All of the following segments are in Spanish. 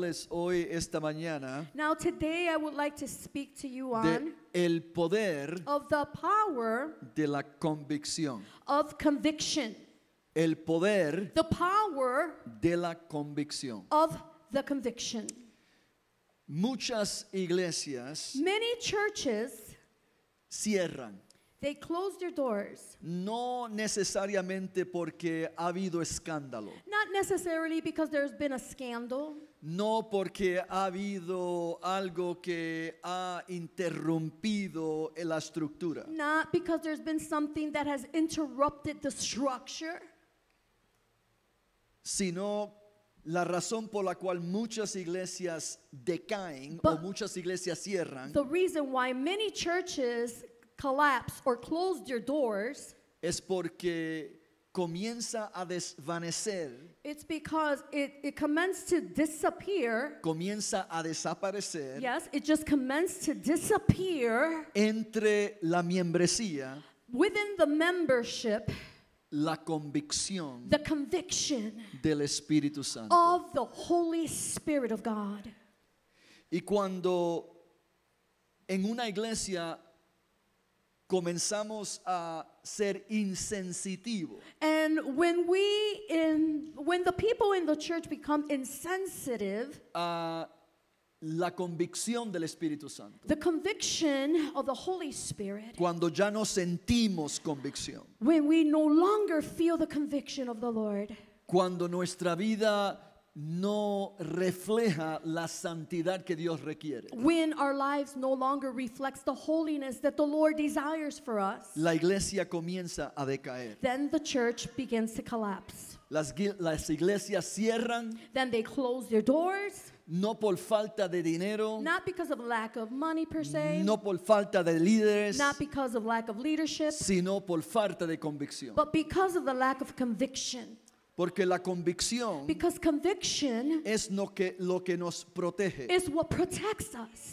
hablarles hoy esta mañana Now today I would like to speak to you on el poder of the power de la convicción. of conviction. El poder The power de la convicción. of the conviction. Muchas iglesias Many churches cierran, they close their doors no necesariamente porque ha habido escándalo, not necessarily because there's been a scandal no porque ha habido algo que ha interrumpido la estructura. Not because there's been something that has interrupted the structure. Sino la razón por la cual muchas iglesias decaen o muchas iglesias cierran The reason why many churches collapse or close their doors es porque comienza a desvanecer. It's because it, it commenced to disappear. Comienza a desaparecer. Yes, it just commenced to disappear. Entre la membresía. Within the membership. La convicción. The conviction. Del Espíritu Santo. Of the Holy Spirit of God. Y cuando en una iglesia comenzamos a ser insensitivo. And when we in when the people in the church become insensitive la convicción del Espíritu Santo. The conviction of the Holy Spirit. Cuando ya no sentimos convicción. When we no longer feel the conviction of the Lord. Cuando nuestra vida no refleja la santidad que Dios requiere. When our lives no longer reflects the holiness that the Lord desires for us, la iglesia comienza a decaer. Then the church begins to collapse. Las, las iglesias cierran. Then they close their doors. No por falta de dinero. Not because of lack of money per se. No por falta de líderes. Not because of lack of leadership. Sino por falta de convicción. But because of the lack of conviction. Porque la convicción es lo que, lo que nos protege.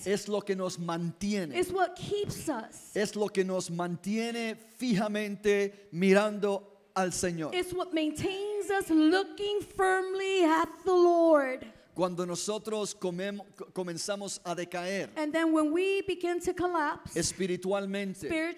Es lo que nos mantiene. Es lo que nos mantiene fijamente mirando al Señor. Cuando nosotros comenzamos a decaer espiritualmente,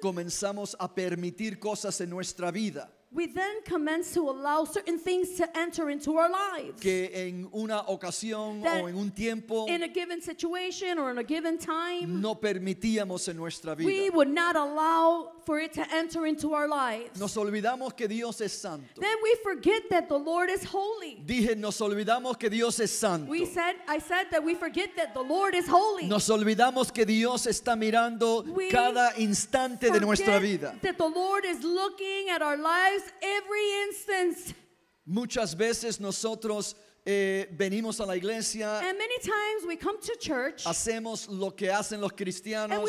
comenzamos a permitir cosas en nuestra vida We then commence to allow certain things to enter into our lives. Que en una ocasión That o en un tiempo in a given situation or in a given time, no permitíamos en nuestra vida. we would not allow for it to enter into our lives. Nos olvidamos que Dios es santo. Then we forget that the Lord is holy. Dije, nos olvidamos que Dios es santo. We said, I said that we forget that the Lord is holy. Nos olvidamos que Dios está mirando we cada instante de nuestra vida. That the Lord is looking at our lives Muchas veces nosotros eh, venimos a la iglesia. Hacemos lo que hacen los cristianos.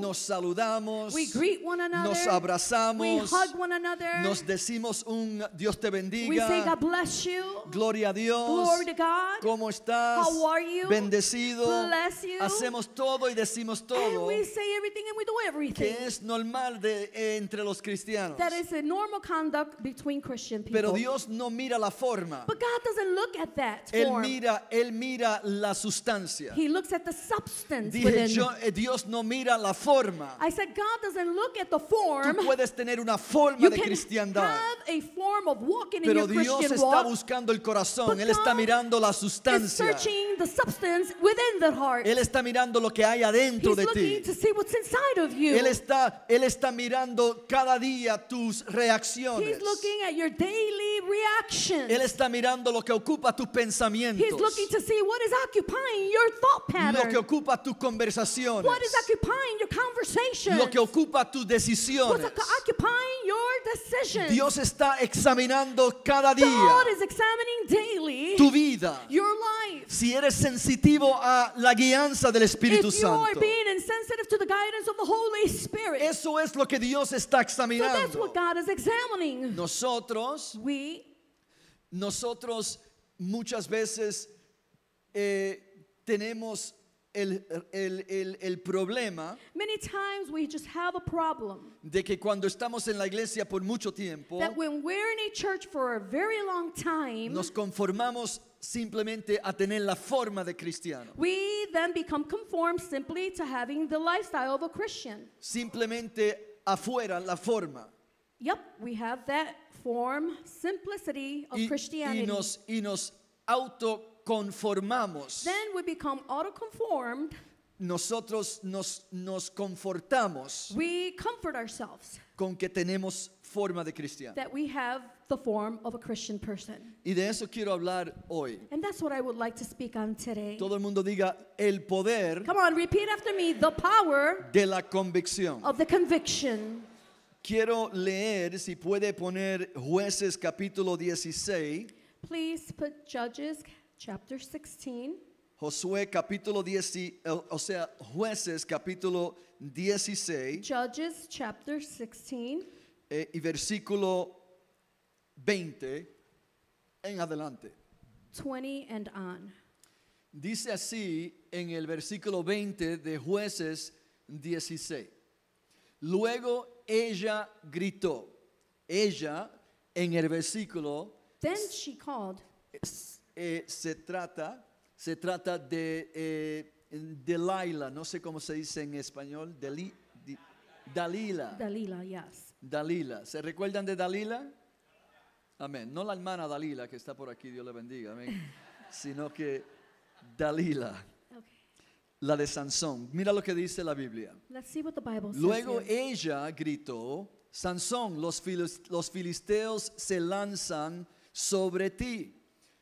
Nos saludamos. Nos abrazamos. Nos decimos un Dios te bendiga. Gloria a Dios. ¿Cómo estás? Bendecido. Hacemos todo y decimos todo. Que es normal de, eh, entre los cristianos. Pero Dios no mira la forma. But God doesn't look at that él mira, él mira la sustancia. He looks at the substance Dije, within. Yo, eh, Dios no mira la forma. I said God doesn't look at the form. Tú puedes tener una forma you de cristiandad. Have a form of walking Pero in your Dios Christian está walk, buscando el corazón, él está mirando la sustancia. Is searching the substance within the heart. Él está mirando lo que hay adentro He's de ti. To see what's inside of you. Él está él está mirando cada día tus reacciones. He's looking at your daily reactions. Él está mirando lo que ocupa tus pensamientos. He's looking to see what is occupying your thought patterns. Lo que ocupa tus conversaciones. What is occupying your conversations. Lo que ocupa tus decisiones. is occupying your decisions. Dios está examinando cada día. God is examining daily tu vida. Your life. Si eres sensitivo a la guianza del Espíritu If you Santo. Are being insensitive to the guidance of the Holy Spirit. Eso es lo que Dios está examinando. So that's what God is examining. Nosotros. We. Nosotros muchas veces eh, tenemos el, problema de que cuando estamos en la iglesia por mucho tiempo, nos conformamos simplemente a tener la forma de cristiano. a Simplemente afuera la forma. Yep, we have that form, simplicity of y, Christianity. Y nos, y nos autoconformamos. Then we become auto-conformed. Nosotros nos, nos confortamos. We comfort ourselves. Con que tenemos forma de cristiano. That we have the form of a Christian person. Y de eso quiero hablar hoy. And that's what I would like to speak on today. Todo el mundo diga el poder. Come on, repeat after me, the power. De la convicción. Of the conviction. Quiero leer, si puede poner jueces capítulo 16. Please put Judges chapter 16. Josué capítulo 10, eh, o sea, jueces capítulo 16. chapter eh, y versículo 20 en adelante. 20 and on. Dice así en el versículo 20 de jueces 16. Luego ella gritó. Ella, en el versículo, eh, se trata, se trata de eh, Delilah, no sé cómo se dice en español, Dalila. Dalila, yes. Dalila, ¿se recuerdan de Dalila? Amén. No la hermana Dalila que está por aquí, Dios le bendiga, amén. Sino que Dalila la de Sansón. Mira lo que dice la Biblia. Luego ella gritó, Sansón, los, los filisteos se lanzan sobre ti.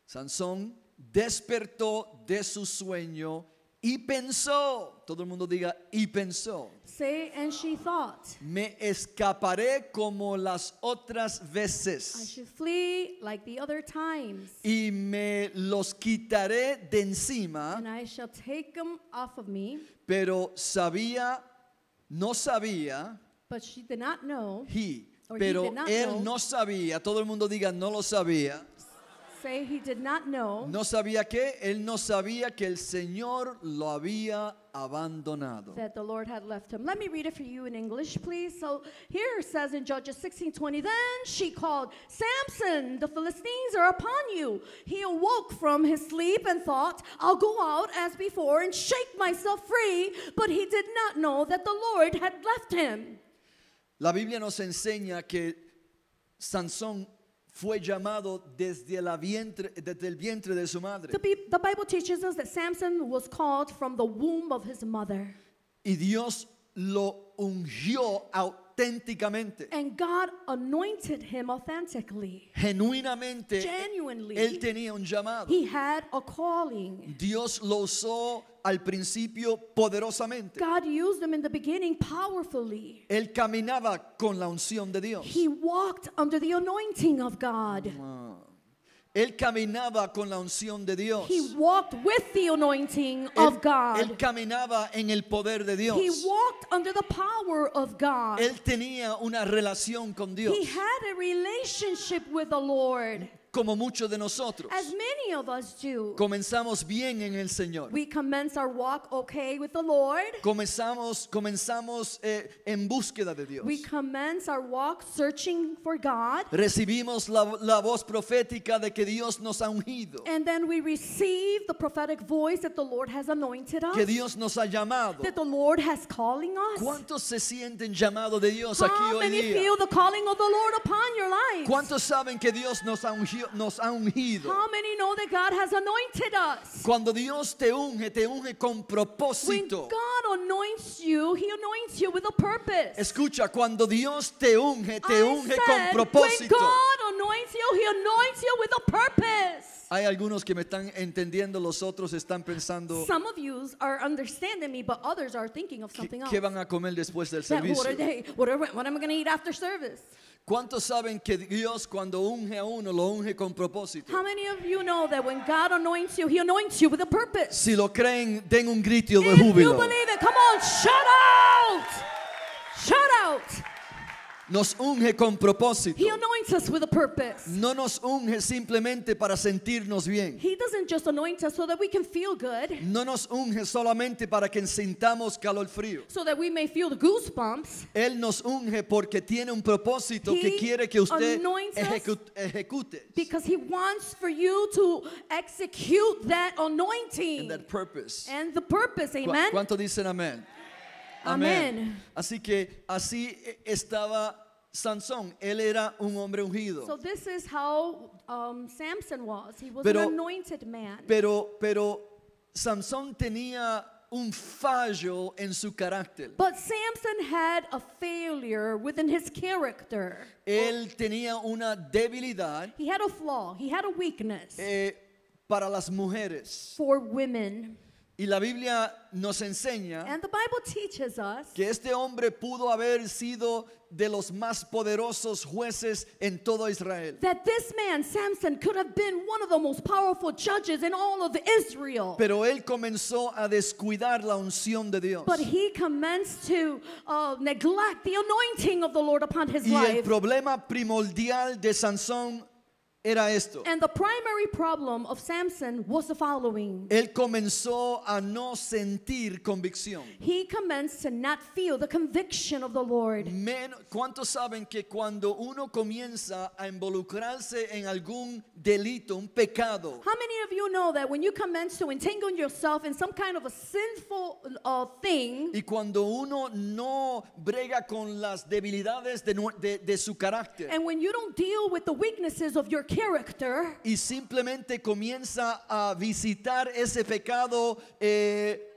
Sansón despertó de su sueño y pensó, todo el mundo diga, y pensó. Say, and she thought. Me escaparé como las otras veces. flee like the other times. Y me los quitaré de encima. I shall take them off of me. Pero sabía, no sabía. But she did not know. pero él no sabía. Todo el mundo diga, no lo sabía. he did not know. No sabía que él no sabía que el Señor lo había abandonado. That the Lord had left him. Let me read it for you in English, please. So here it says in Judges 16:20, then she called, "Samson, the Philistines are upon you." He awoke from his sleep and thought, "I'll go out as before and shake myself free," but he did not know that the Lord had left him. La Biblia nos enseña que Sansón fue llamado desde, la vientre, desde el vientre de su madre. The, the Bible teaches us that Samson was called from the womb of his mother. Y Dios lo ungió auténticamente. And God anointed him authentically. Genuinamente, Genuinely, él tenía un llamado. he had a calling. Dios lo usó al principio poderosamente. God used in the beginning powerfully. Él caminaba con la unción de Dios. He walked under the anointing of God. Wow. Él caminaba con la unción de Dios. He walked with the anointing él, of God. Él caminaba en el poder de Dios. He walked under the power of God. Él tenía una relación con Dios. He had a relationship with the Lord como muchos de nosotros. Comenzamos bien en el Señor. Comenzamos comenzamos eh, en búsqueda de Dios. Recibimos la, voz profética de que Dios nos ha ungido Que Dios nos ha llamado. ¿Cuántos se sienten llamados de Dios aquí hoy día? ¿Cuántos saben que Dios nos ha ungido, nos ha ungido. God Cuando Dios te unge, te unge con propósito. he anoints you Escucha, cuando Dios te unge, te unge con propósito. Hay algunos que me están entendiendo, los otros están pensando Some qué van a comer después del servicio. going to eat after service? ¿Cuántos saben que Dios cuando unge a uno lo unge con propósito? How many of you know that when God anoints you, he anoints you with a purpose? Si lo creen, den un grito de If You believe it, come on, shout out. Shout out. Nos unge con propósito. He us with a purpose. No nos unge simplemente para sentirnos bien. He doesn't just anoint us so that we can feel good. No nos unge solamente para que sintamos calor frío. So that we may feel the goosebumps. Él nos unge porque tiene un propósito que quiere que usted ejecute. Because he wants for you to execute that anointing. And that purpose. And the purpose, amen. ¿Cuánto dicen amén? Amén. Así que así e, estaba Sansón, él era un hombre ungido. So this is how um, Samson was. He was pero, an anointed man. Pero, pero Sansón tenía un fallo en su carácter. But Samson had a failure within his character. Él tenía una debilidad. He had a flaw. He had a weakness. Eh, para las mujeres. For women. Y la Biblia nos enseña que este hombre pudo haber sido de los más poderosos jueces en todo Israel. Pero él comenzó a descuidar la unción de Dios. Y el problema primordial de Sansón era esto. And the primary problem of Samson was the following. Él comenzó a no sentir convicción. He commenced to not feel the conviction of the Lord. Men ¿Cuántos saben que cuando uno comienza a involucrarse en algún delito, un pecado? How many of you know that when you commence to entangle yourself in some kind of a sinful uh, thing? Y cuando uno no brega con las debilidades de, de, de su carácter. And when you don't deal with the weaknesses of your character, y simplemente comienza a visitar ese pecado eh,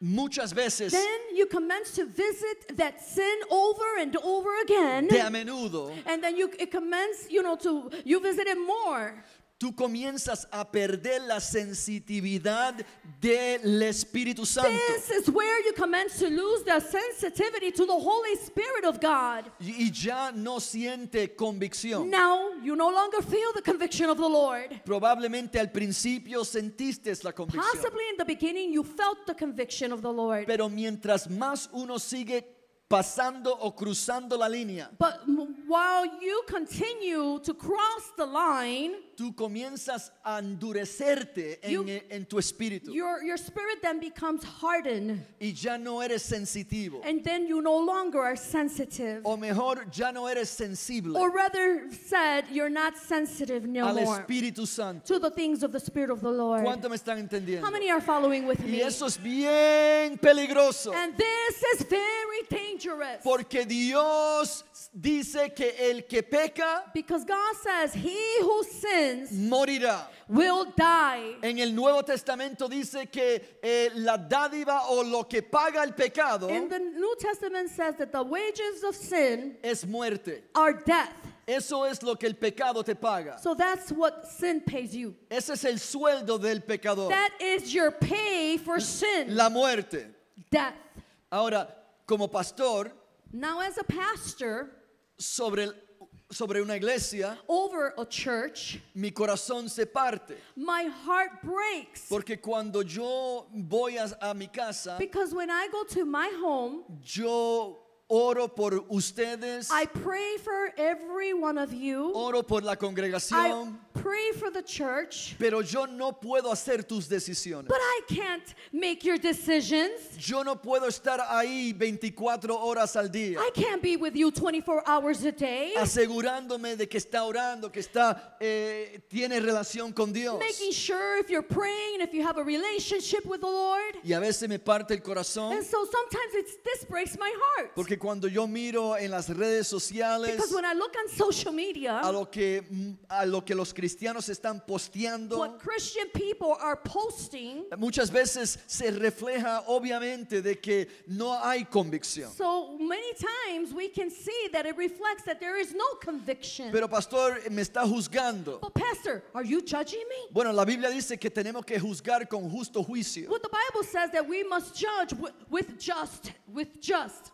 muchas veces. Then you commence to visit that sin over and over again. De a menudo. And then you it commence, you know, to you visit it more. tú comienzas a perder la sensitividad del Espíritu Santo. This is where you commence to lose the sensitivity to the Holy Spirit of God. Y, y ya no siente convicción. Now you no longer feel the conviction of the Lord. Probablemente al principio sentiste la convicción. Possibly in the beginning you felt the conviction of the Lord. Pero mientras más uno sigue pasando o cruzando la línea. But while you continue to cross the line, tú comienzas a endurecerte you, en tu espíritu. Your, your spirit then becomes hardened. Y ya no eres sensitivo. And then you no longer are sensitive. O mejor, ya no eres sensible. Or rather said, you're not sensitive no Al more. Espíritu Santo. To the things of the Spirit of the Lord. ¿Cuánto me están entendiendo? How many are following with y me? Y eso es bien peligroso. And this is very dangerous. dangerous. Porque Dios dice que el que peca Because God says he who sins morirá. Will die. En el Nuevo Testamento dice que eh, la dádiva o lo que paga el pecado In the New Testament says that the wages of sin es muerte. Are death. Eso es lo que el pecado te paga. So that's what sin pays you. Ese es el sueldo del pecador. That is your pay for sin. La muerte. Death. Ahora, como pastor sobre el, sobre una iglesia mi corazón se parte porque cuando yo voy a, mi casa yo Oro por ustedes. Oro por la congregación the church. Pero yo no puedo hacer tus decisiones. Yo no puedo estar ahí 24 horas al día. Asegurándome de que está orando, que está eh, tiene relación con Dios. Y a veces me parte el corazón. Porque cuando yo miro en las redes sociales, social media, a lo que a lo que los cristianos cristianos están posteando posting, muchas veces se refleja obviamente de que no hay convicción. Pero pastor, me está juzgando. But pastor, are you judging Bueno, la Biblia dice que tenemos que juzgar con justo juicio. But the Bible says that we must judge with just with just.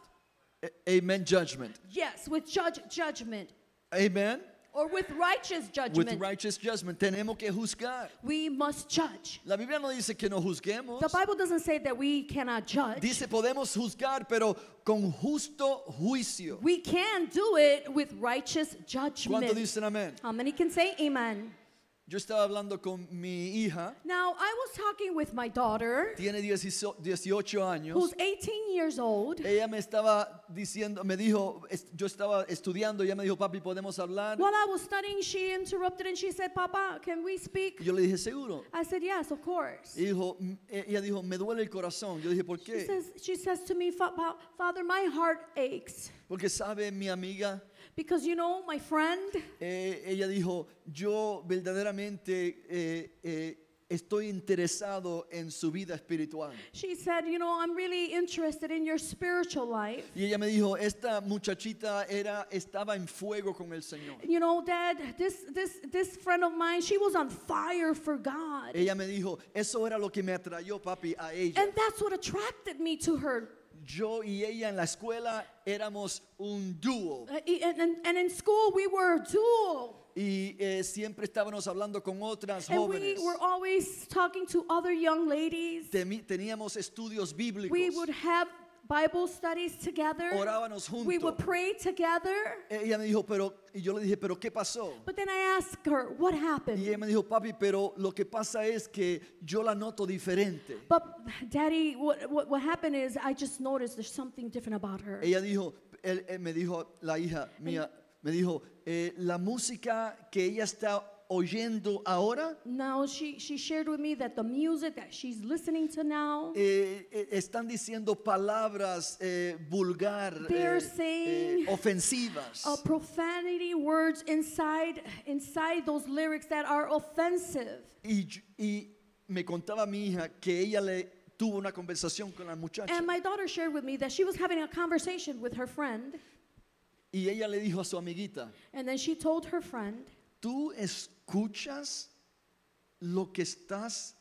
Amen judgment. Yes, with judge judgment. Amen. Or with righteous judgment. With righteous judgment tenemos que juzgar. We must judge. La Biblia no dice que no juzguemos. The Bible doesn't say that we cannot judge. Dice podemos juzgar, pero con justo juicio. We can do it with righteous judgment. ¿Cuánto dicen amén? How many can say amen? Yo estaba hablando con mi hija. Now I was talking with my daughter. Tiene 18 años. Who's 18 years old. Ella me estaba diciendo, me dijo, yo estaba estudiando, ella me dijo, "Papi, podemos hablar." While I was studying, she interrupted and she said, "Papa, can we speak?" Yo le dije, "Seguro." I said, "Yes, of course." Dijo, eh, ella dijo, "Me duele el corazón." Yo dije, "¿Por qué?" She says, she says to me, "Father, my heart aches." Porque sabe mi amiga Because you know, my friend. Eh, ella dijo, yo verdaderamente eh, eh, estoy interesado en su vida espiritual. She said, you know, I'm really interested in your spiritual life. Y ella me dijo, esta muchachita era estaba en fuego con el Señor. You know, dad, this this this friend of mine, she was on fire for God. Ella me dijo, eso era lo que me atrayó, papi, a ella. And that's what attracted me to her. yo y ella en la escuela éramos un dúo. duo. Y eh, siempre estábamos hablando con otras jóvenes. We other young ladies. Teníamos estudios bíblicos. Bible studies together. Orábamos juntos. We would pray together. Ella me dijo, pero y yo le dije, pero ¿qué pasó? But then I asked her, what happened? Y ella me dijo, papi, pero lo que pasa es que yo la noto diferente. But daddy, what, what, what happened is I just noticed there's something different about her. Ella dijo, él, él me dijo la hija mía, And me dijo, eh, la música que ella está oyendo ahora Now she, she shared with me that the music that she's listening to now, eh, eh, están diciendo palabras eh, vulgar, They're eh, saying- eh, ofensivas. uh, profanity words inside inside those lyrics that are offensive. Y, yo- y me contaba mi hija que ella le tuvo una conversación con la muchacha And my daughter shared with me that she was having a conversation with her friend, y ella le dijo a su amiguita, and then she told her friend, tú es- escuchas lo que estás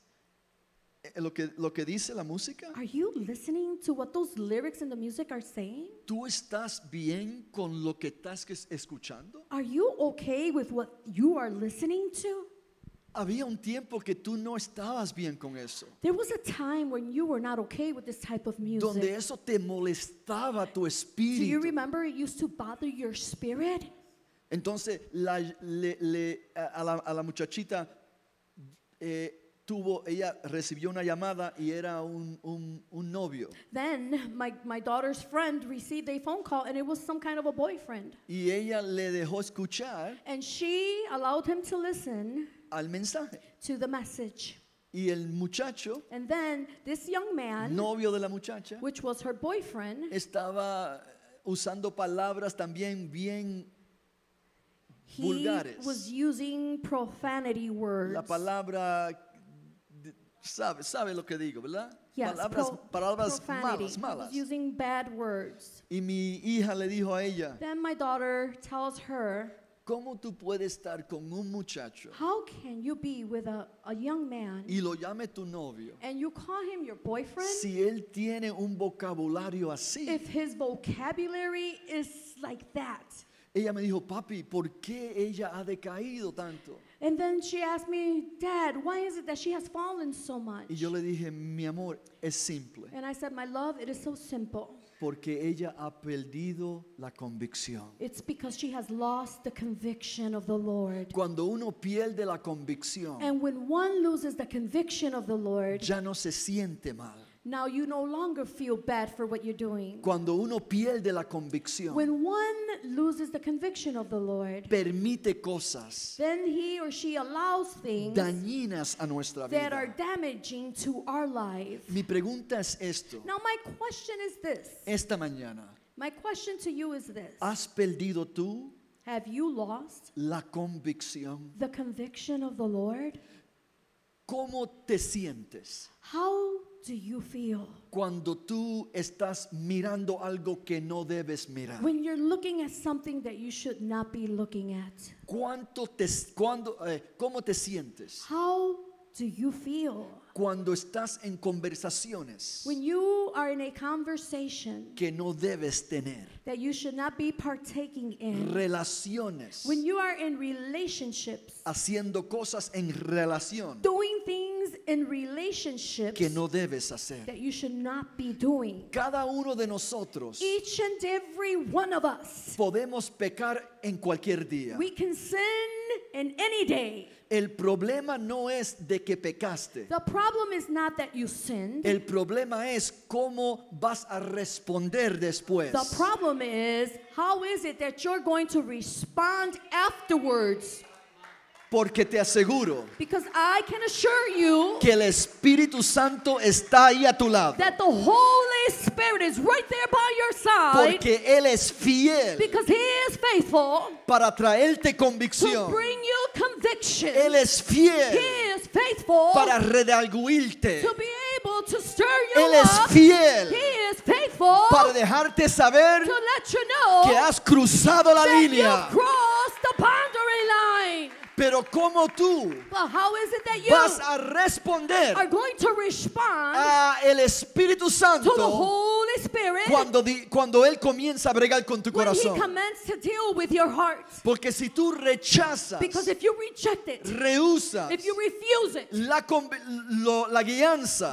eh, lo que, lo que dice la música? Are you listening to what those lyrics estás bien con lo que estás escuchando? Are you okay with what you are Había un tiempo que tú no estabas bien con eso. There was a time when you were not okay with this type of Donde eso te molestaba tu espíritu. Do you remember it used to entonces la, le, le, a, la, a, la, muchachita eh, tuvo, ella recibió una llamada y era un, un, un novio. Then my, my daughter's friend received a phone call and it was some kind of a boyfriend. Y ella le dejó escuchar And she allowed him to listen al mensaje. to the message. Y el muchacho, And then this young man, novio de la muchacha, which was her boyfriend, estaba usando palabras también bien He vulgares. was using profanity words. La palabra sabe, sabe lo que digo, ¿verdad? Yes, palabras pro, palabras malas, malas. Using bad words. Y mi hija le dijo a ella. Then my daughter tells her. ¿Cómo tú puedes estar con un muchacho? How can you be with a, a young man? Y lo llame tu novio. And you call him your boyfriend? Si él tiene un vocabulario así. If his vocabulary is like that. Ella me dijo, papi, ¿por qué ella ha decaído tanto? Y yo le dije, mi amor, es simple, porque ella ha perdido la convicción. Cuando uno pierde la convicción, ya no se siente mal. Now you no longer feel bad for what you're doing. Cuando uno pierde la convicción, When one loses the conviction of the Lord, permite cosas then he or she allows things dañinas a nuestra vida that are damaging to our life. Mi pregunta es esto. Now my question is this. Esta mañana, My question to you is this. ¿has perdido tú Have you lost la convicción? the conviction of the Lord? ¿Cómo te sientes? How do you feel? Cuando tú estás mirando algo que no debes mirar. When you're looking at something that you should not be looking at. ¿Cuánto te, cuando, eh, ¿Cómo te sientes? How do you feel? Cuando estás en conversaciones When you are in a conversation que no debes tener, that you should not be partaking in, relaciones, when you are in relationships, haciendo cosas en relación, doing things in relationships que no debes hacer. that you should not be doing. Cada uno de nosotros Each and every one of us, podemos pecar en cualquier día. we can sin in any day. El problema no es de que pecaste. The problem is not that you sinned. El problema es cómo vas a responder después. The problem is how is it that you're going to respond afterwards? Porque te aseguro que el Espíritu Santo está ahí a tu lado. Porque Él es fiel para traerte convicción. Él es fiel para redarguirte. Él es fiel para dejarte saber que has cruzado la línea. Pero como tú vas a responder a el Espíritu Santo cuando, cuando Él comienza a bregar con tu corazón. Porque si tú rechazas, rehusas la, guianza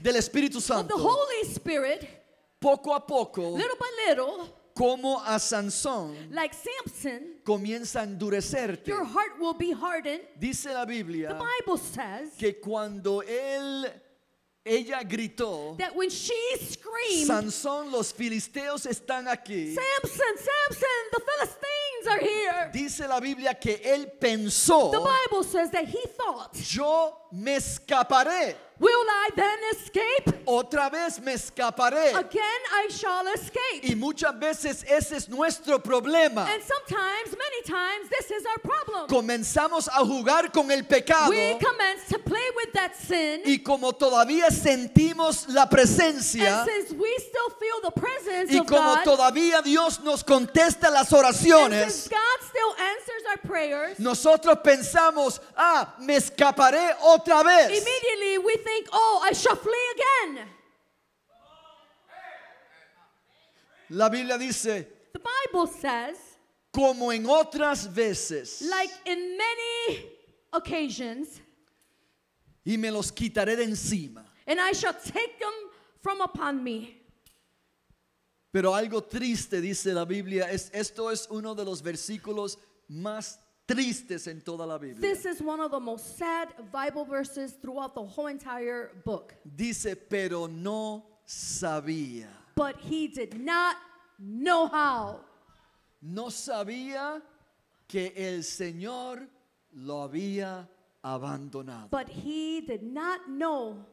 del Espíritu Santo, poco a poco, como a Sansón comienza a endurecerte. Dice la Biblia que cuando él ella gritó, Sansón, los filisteos están aquí. Dice la Biblia que él pensó, yo me escaparé. Will I then escape? Otra vez me escaparé. Again I shall escape. Y muchas veces ese es nuestro problema. And sometimes, many times, this is our problem. Comenzamos a jugar con el pecado. We commence to play with that sin. Y como todavía sentimos la presencia. And since we still feel the presence y of como God, todavía Dios nos contesta las oraciones. And since God still answers our prayers, nosotros pensamos, ah, me escaparé otra vez. Immediately we oh, I shall flee again. La Biblia dice, como en otras veces, many occasions, y me los quitaré de encima. Pero algo triste dice la Biblia, es, esto es uno de los versículos más tristes en toda la Biblia. This is one of the most sad Bible verses throughout the whole entire book. Dice, pero no sabía. But he did not know how. No sabía que el Señor lo había abandonado. But he did not know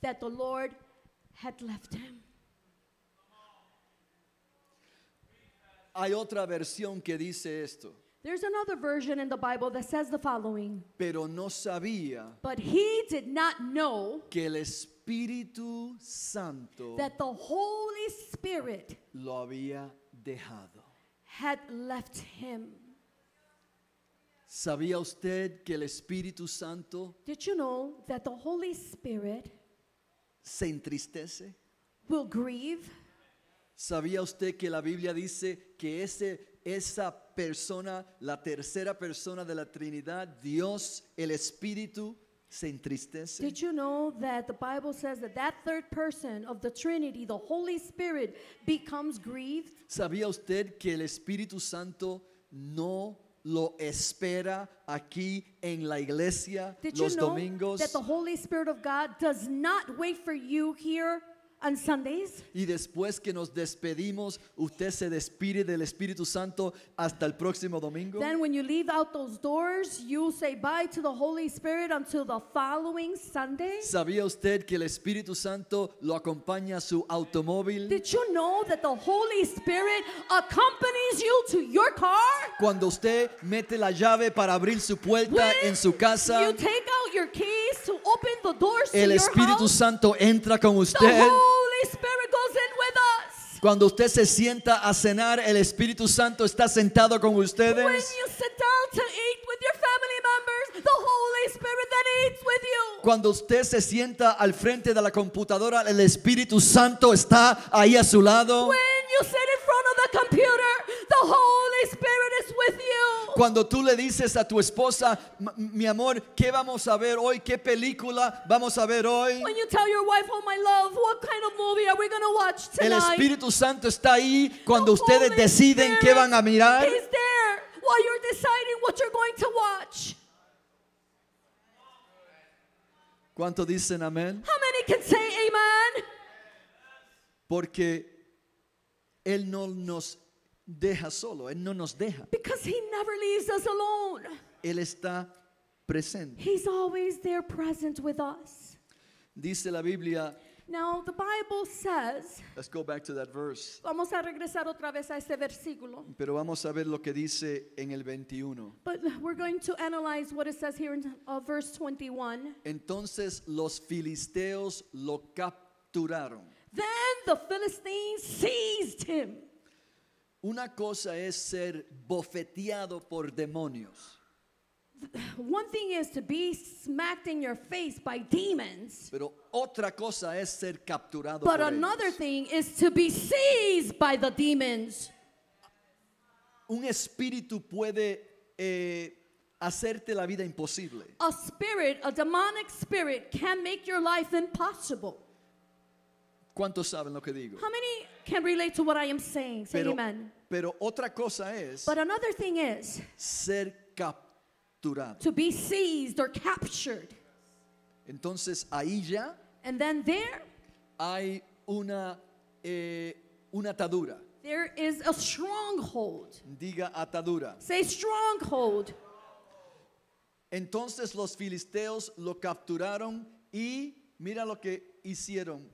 that the Lord had left him. Hay otra versión que dice esto. There's another version in the Bible that says the following. Pero no sabía but he did not know que el Espíritu Santo that the Holy Spirit lo había dejado. had left him. ¿Sabía usted que el Espíritu Santo Did you know that the Holy Spirit se entristece? will grieve? ¿Sabía usted que la Biblia dice que ese esa persona, la tercera persona de la Trinidad, Dios, el Espíritu, se entristece. Did you know that the Bible says that that third person of the Trinity, the Holy Spirit, becomes grieved? ¿Sabía usted que el Espíritu Santo no lo espera aquí en la iglesia Did los you know domingos? That the Holy Spirit of God does not wait for you here y después que nos despedimos, usted se despide del Espíritu Santo hasta el próximo domingo. Then you the Holy Spirit ¿Sabía usted que el Espíritu Santo lo acompaña a su automóvil? Did you know that the Holy Spirit accompanies you to your car? Cuando usted mete la llave para abrir su puerta en su casa, el Espíritu Santo entra con usted. Cuando usted se sienta a cenar, el Espíritu Santo está sentado con ustedes. Cuando usted se sienta al frente de la computadora, el Espíritu Santo está ahí a su lado computer, the Holy Spirit is with you. Cuando tú le dices a tu esposa, mi amor, ¿qué vamos a ver hoy? ¿Qué película vamos a ver hoy? El Espíritu Santo está ahí cuando ustedes deciden qué van a mirar. there while you're deciding what you're going to watch. ¿Cuánto dicen amén? How many can Porque él no nos deja solo, Él no nos deja. Because he never leaves us alone. Él está presente. He's always there present with us. Dice la Biblia. Now the Bible says. Let's go back to that verse. Vamos a regresar otra vez a este versículo. Pero vamos a ver lo que dice en el 21. But we're going to analyze what it says here in uh, verse 21. Entonces los filisteos lo capturaron. Then the Philistines seized him. Una cosa es ser bofeteado por demonios. One thing is to be smacked in your face by demons. Pero otra cosa es ser capturado But por another ellos. thing is to be seized by the demons. Un espíritu puede eh, hacerte la vida imposible. A spirit, a demonic spirit can make your life impossible. ¿Cuántos saben lo que digo? How many can relate to what I am saying? Say Pero- amen. Pero otra cosa es But another thing is ser capturado. to be seized or captured. Entonces ahí ya And then there, hay una, eh, una atadura. there is a stronghold. Diga atadura. Say stronghold. Entonces los filisteos lo capturaron y mira lo que hicieron.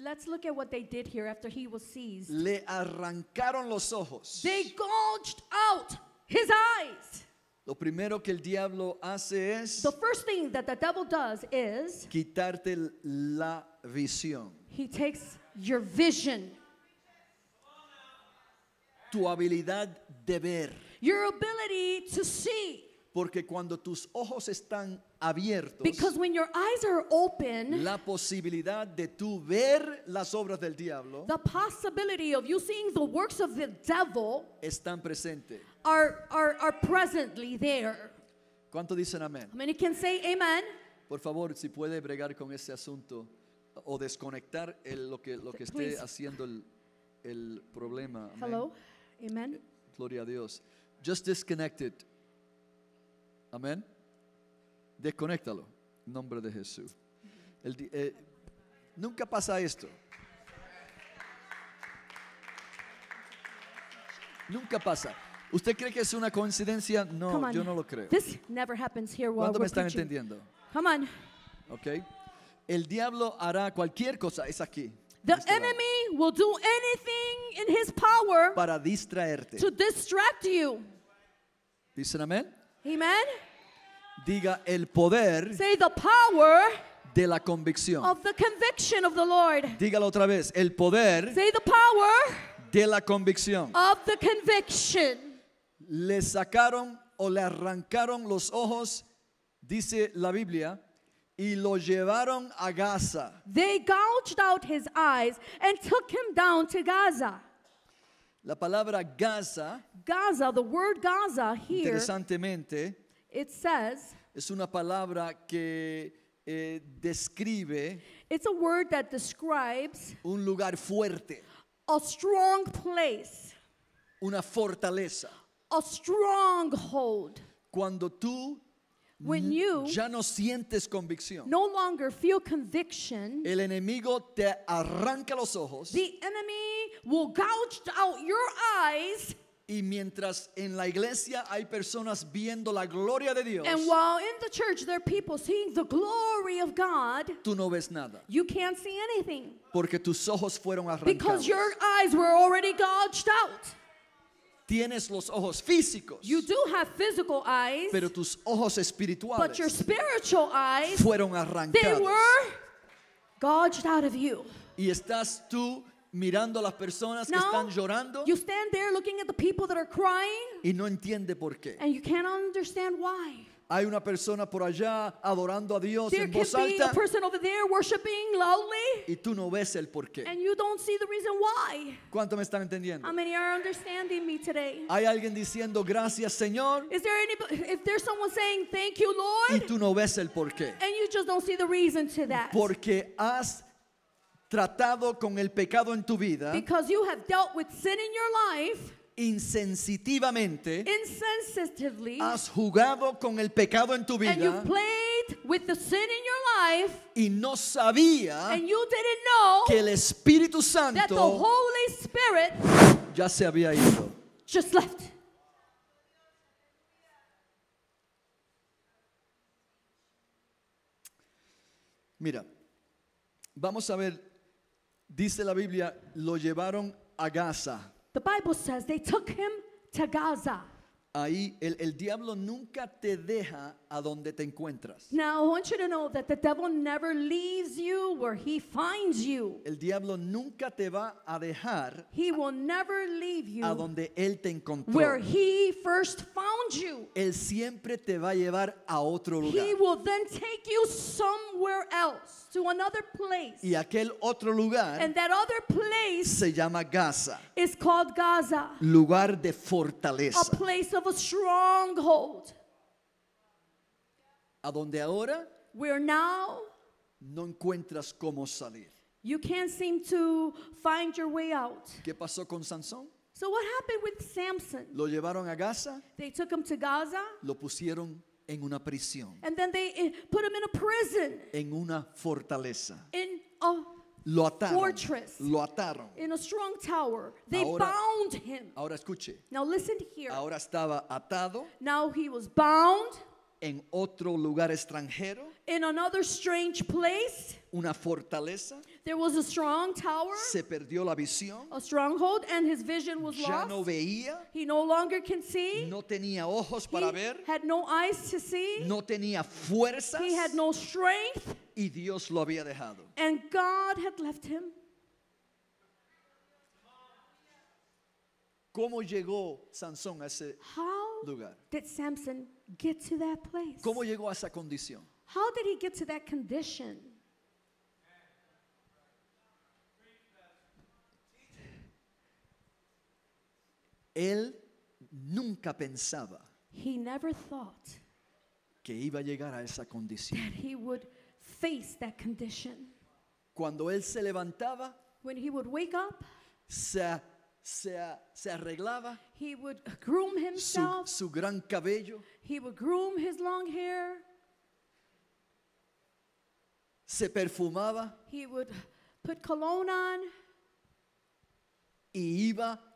Let's look at what they did here after he was seized. Le arrancaron los ojos. They gouged out his eyes. Lo primero que el diablo hace es The first thing that the devil does is quitarte la visión. He takes your vision. Tu habilidad de ver. Your ability to see. Porque cuando tus ojos están abiertos, la posibilidad de tú ver las obras del diablo están presentes. ¿Cuánto dicen amén? Por favor, si puede bregar con ese asunto o desconectar lo, que, lo que esté haciendo el, problema. Hello? Gloria a Dios. Just disconnect it. Amén. Desconéctalo. En nombre de Jesús. Eh, nunca pasa esto. Nunca pasa. ¿Usted cree que es una coincidencia? No, yo no lo creo. This never me están entendiendo? Come on. Okay. El diablo hará cualquier cosa, es aquí. The este enemy will do anything in his power para distraerte. To ¿Dicen amén? Amen. Diga el poder Say the power de la convicción. of the conviction of the Lord. Dígalo otra vez, el poder Say the power de la convicción. of the conviction. Le sacaron o le arrancaron los ojos, dice la Biblia, y lo llevaron a Gaza. They gouged out his eyes and took him down to Gaza. La palabra Gaza, Gaza, the word Gaza here, interesantemente, es una palabra que eh, describe it's a word that describes un lugar fuerte, a strong place, una fortaleza. a stronghold. Cuando tú ya no sientes convicción, el enemigo te arranca los ojos. The enemy will gouge out your eyes. Y mientras en la iglesia hay personas viendo la gloria de Dios, And while in the church there are people seeing the glory of God, tú no ves nada, you can't see anything porque tus ojos fueron because your eyes were already gouged out. Tienes los ojos físicos, You do have physical eyes, pero tus ojos but your spiritual eyes, fueron they were gouged out of you. Y estás tú mirando a las personas no, que están llorando you stand there looking at the people that are crying, y no entiende por qué. And you can't understand why. Hay una persona por allá adorando a Dios there en voz alta. Loudly, y tú no ves el porqué. ¿Cuánto me están entendiendo? How many are understanding me today? Hay alguien diciendo gracias Señor. Is there any, if there's someone saying, Thank you, Lord, y tú no ves el porqué. And you just don't see the reason to that. Porque has tratado con el pecado en tu vida insensitivamente has jugado con el pecado en tu vida y no sabía que el Espíritu Santo ya se había ido Mira, vamos a ver Dice la Biblia, lo llevaron a Gaza. The Bible says they took him to Gaza. ahí el, el diablo nunca te deja a donde te encuentras. Now, I want you to know that the devil never leaves you where he finds you. El diablo nunca te va a dejar He will never leave a you donde él te encontró. where he first found you. Él siempre te va a llevar a otro lugar. He will then take you somewhere else to another place. Y aquel otro lugar And that other place se llama Gaza, is called Gaza, lugar de a place of a stronghold. A donde ahora Where now no encuentras cómo salir. You can't seem to find your way out. ¿Qué pasó con Sansón? So what happened with Samson? Lo llevaron a Gaza. They took him to Gaza. Lo pusieron en una prisión. And then they eh, put him in a prison. En una fortaleza. Lo ataron. Fortress. Lo ataron. In a strong tower. They ahora, bound him. Ahora escuche. Now listen here. Ahora estaba atado. Now he was bound. En otro lugar extranjero. In another strange place. Una fortaleza. There was a strong tower. Se perdió la visión. A stronghold and his vision was ya lost. no veía. He no longer can see. No tenía ojos he para ver. Had no eyes to see. No tenía fuerzas. He had no strength. Y Dios lo había dejado. And God had left him. ¿Cómo llegó Sansón a ese How lugar? Did Samson get to that place? ¿Cómo llegó a esa condición? How did he get to that condition? Él nunca pensaba he never thought que iba a llegar a esa condición. that he would face that condition. Cuando él se levantaba, When he would wake up, se, se, se arreglaba he would groom himself, su gran cabello, he would groom his long hair, se perfumaba he would put cologne on, y iba a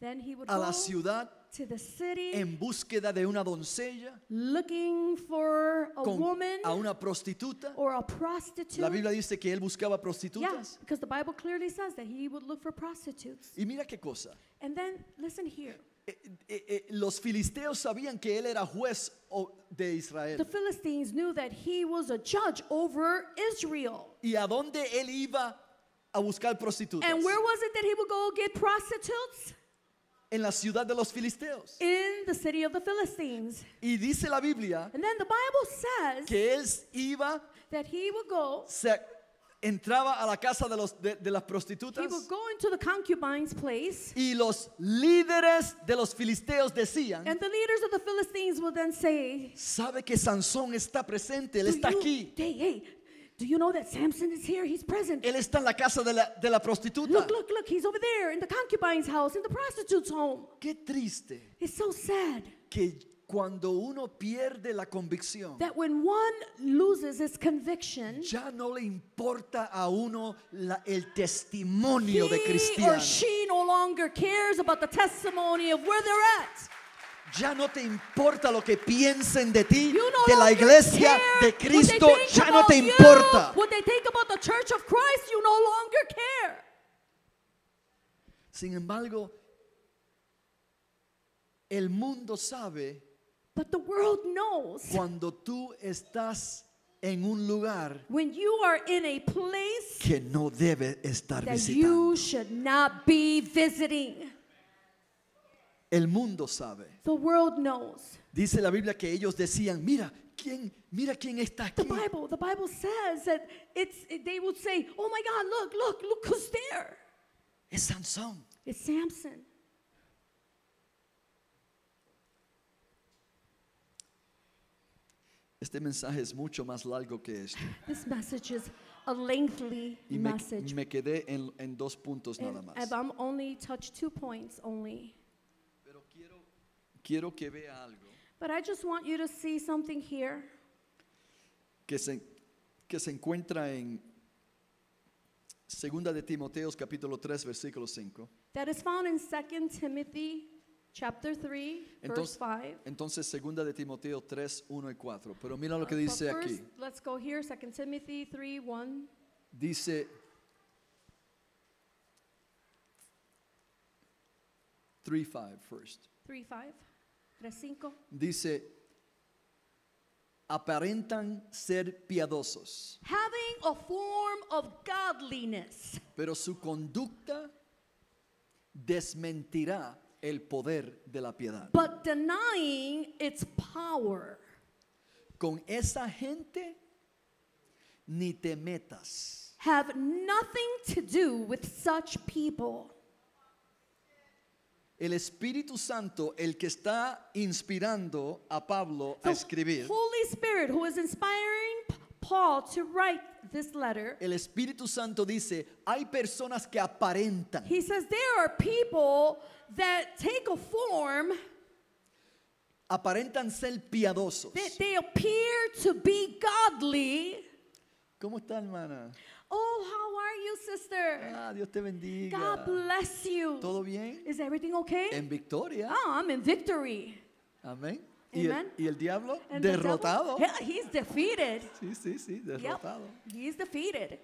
Then he would a la ciudad to the city, en búsqueda de una doncella, looking for a, con, woman, a una prostituta. Or a prostitute. La Biblia dice que él buscaba prostitutas. Yes, because the Bible clearly says that he would look for prostitutes. Y mira qué cosa. And then listen here. Eh, eh, eh, eh los filisteos sabían que él era juez de Israel. The Philistines knew that he was a judge over Israel. Y a dónde él iba a buscar prostitutas. And where was it that he would go get prostitutes? en la ciudad de los filisteos. Y dice la Biblia que él iba, se entraba a la casa de, los, de, las prostitutas y los líderes de los filisteos decían, ¿sabe que Sansón está presente? Él está aquí. Do you know that Samson is here? He's present. Él está en la casa de la, de la prostituta. Look, look, look, he's over there in the concubine's house, in the prostitute's home. Qué triste. It's so sad. Que cuando uno pierde la convicción, that when one loses his conviction, ya no le importa a uno la, el testimonio he de cristiano. Or she no longer cares about the testimony of where they're at. Ya no te importa lo que piensen de ti, de la iglesia de Cristo, ya no te importa. Sin embargo, el mundo sabe cuando tú estás en un lugar que no debe estar visitando. El mundo sabe. The world knows. Dice la Biblia que ellos decían, mira, ¿quién, mira quién está aquí. The Bible, the Bible says that it's, they would say, oh my God, look, look, look who's there. Es Sansón. It's Samson. Este mensaje es mucho más largo que este. This message is a lengthy y me, message. me quedé en, en dos puntos And nada más. I've only touched two points only. Quiero que vea algo But I just want you to see something here que se, que se encuentra en Segunda de Timoteo, capítulo 3 versículo 5. that is found in 2 Timothy chapter 3, verse 5. entonces segunda de Timoteo 3, 1 y 4. Pero mira lo que dice first, aquí. let's go here, 2 Timothy 3, 1. Dice, three, five first. 3 5. 3.5. Dice, aparentan ser piadosos. Having a form of godliness. Pero su conducta desmentirá el poder de la piedad. But denying its power. Con esa gente ni te metas. Have nothing to do with such people el Espíritu Santo el que está inspirando a Pablo a escribir. Holy Spirit who is inspiring Paul to write this letter. El Espíritu Santo dice, hay personas que aparentan. He says there are people that take a form aparentan ser piadosos. That they appear to be godly. ¿Cómo está, hermana? Oh, how are you, sister? Ah, Dios te bendiga. God bless you. ¿Todo bien? Is everything okay? En victoria. Oh, I'm in victory. Amén. Y el, y el, diablo And derrotado. The devil, he's defeated. Sí, sí, sí, derrotado. Yep, he's defeated.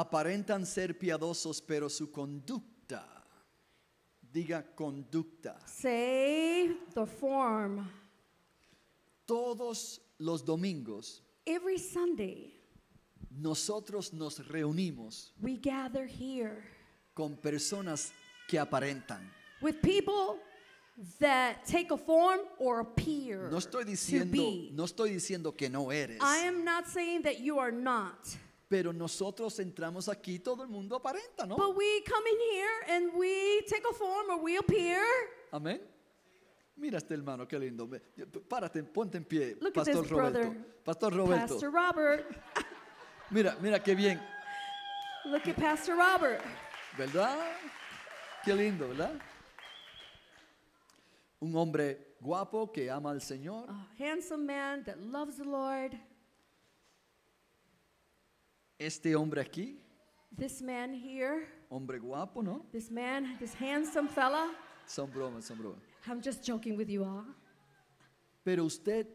aparentan ser piadosos, pero su conducta, diga conducta. Say form. Todos los domingos. Every Sunday. Nosotros nos reunimos. Con personas que aparentan. With people that take a form or appear. No estoy diciendo, to be. no estoy diciendo que no eres. you are not. Pero nosotros entramos aquí, todo el mundo aparenta, ¿no? But we come in here and we take a form or we appear. Amén. Mira este hermano, qué lindo. Párate, ponte en pie, Pastor this Roberto. Brother, Pastor Roberto. Pastor Robert. mira, mira qué bien. Look at Pastor Robert. ¿Verdad? Qué lindo, ¿verdad? Un hombre guapo que ama al Señor. A handsome man that loves the Lord. Este hombre aquí. This man here. Hombre guapo, ¿no? This man, this handsome fella. Son bromas, son bromas. I'm just joking with you all. Pero usted,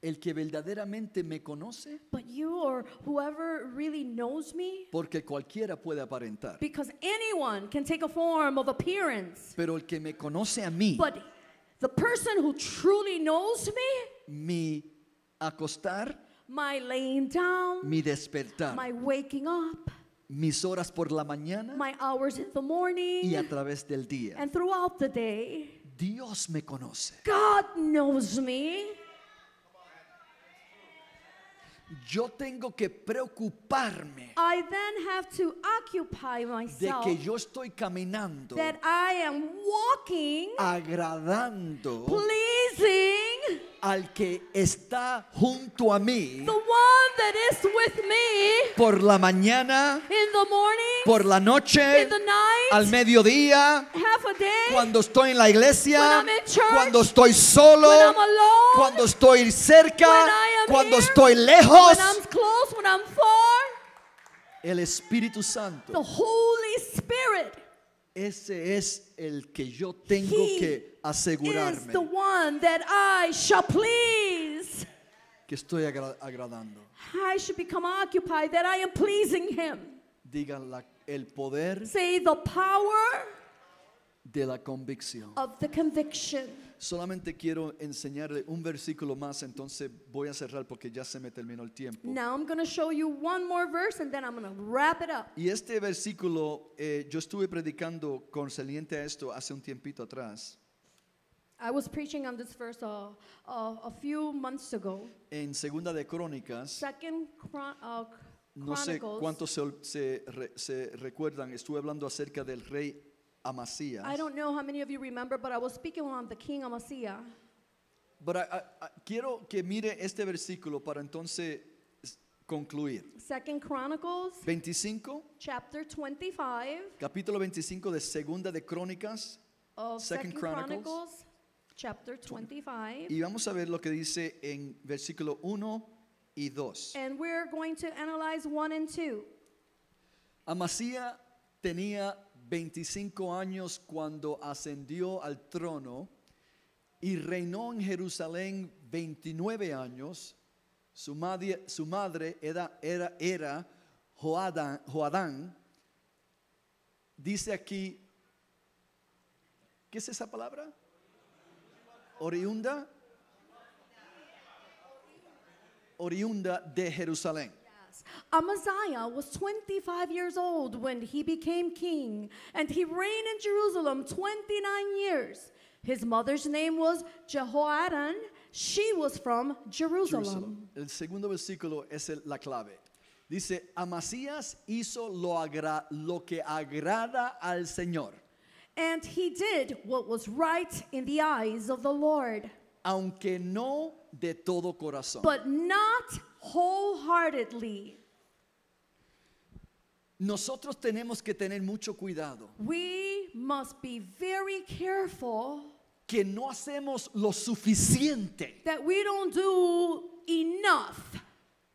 el que verdaderamente me conoce, But you or whoever really knows me, porque cualquiera puede aparentar. because anyone can take a form of appearance. Pero el que me conoce a mí, But the person who truly knows me, mi acostar my laying mi despertar, my waking up, mis horas por la mañana my hours in the y a través del día. and throughout the day. Dios me conoce. God knows me. Yo tengo que preocuparme I then have to occupy de que yo estoy caminando that I am walking, agradando pleasing al que está junto a mí por la mañana, por la noche, al mediodía, cuando estoy en la iglesia, cuando estoy solo, cuando estoy cerca, cuando estoy lejos. el Espíritu Santo ese es el que yo tengo He que asegurarme. Is the one that I shall please. Que estoy agra agradando. I should become occupied that I am pleasing him. Diga la, el poder. Say the power de la convicción. Of the conviction solamente quiero enseñarle un versículo más, entonces voy a cerrar porque ya se me terminó el tiempo. Y este versículo eh, yo estuve predicando con saliente a esto hace un tiempito atrás. En Segunda de Crónicas. Uh, no sé cuántos se, se recuerdan, estuve hablando acerca del rey Amasías. I don't know how many of you remember, but I was speaking on the king Amasías. But I, quiero que mire este versículo para entonces concluir. Second Chronicles 25, chapter 25, capítulo 25 de Segunda de Crónicas, of Second, Chronicles, Chronicles, chapter 25. Y vamos a ver lo que dice en versículo 1 y 2. And we're going to analyze 1 and 2. Amasías tenía 25 años cuando ascendió al trono y reinó en Jerusalén 29 años. Su madre, su madre era, era, era Joadán, Joadán. Dice aquí, ¿qué es esa palabra? Oriunda. Oriunda de Jerusalén. Amaziah was 25 years old when he became king, and he reigned in Jerusalem 29 years. His mother's name was Jehoadan. She was from Jerusalem. Jerusalem. El segundo versículo es el, la clave. Dice, Amasías hizo lo, agra lo que agrada al Señor. And he did what was right in the eyes of the Lord. Aunque no de todo corazón. But not wholeheartedly. Nosotros tenemos que tener mucho cuidado We must be very careful que no hacemos lo suficiente that we don't do enough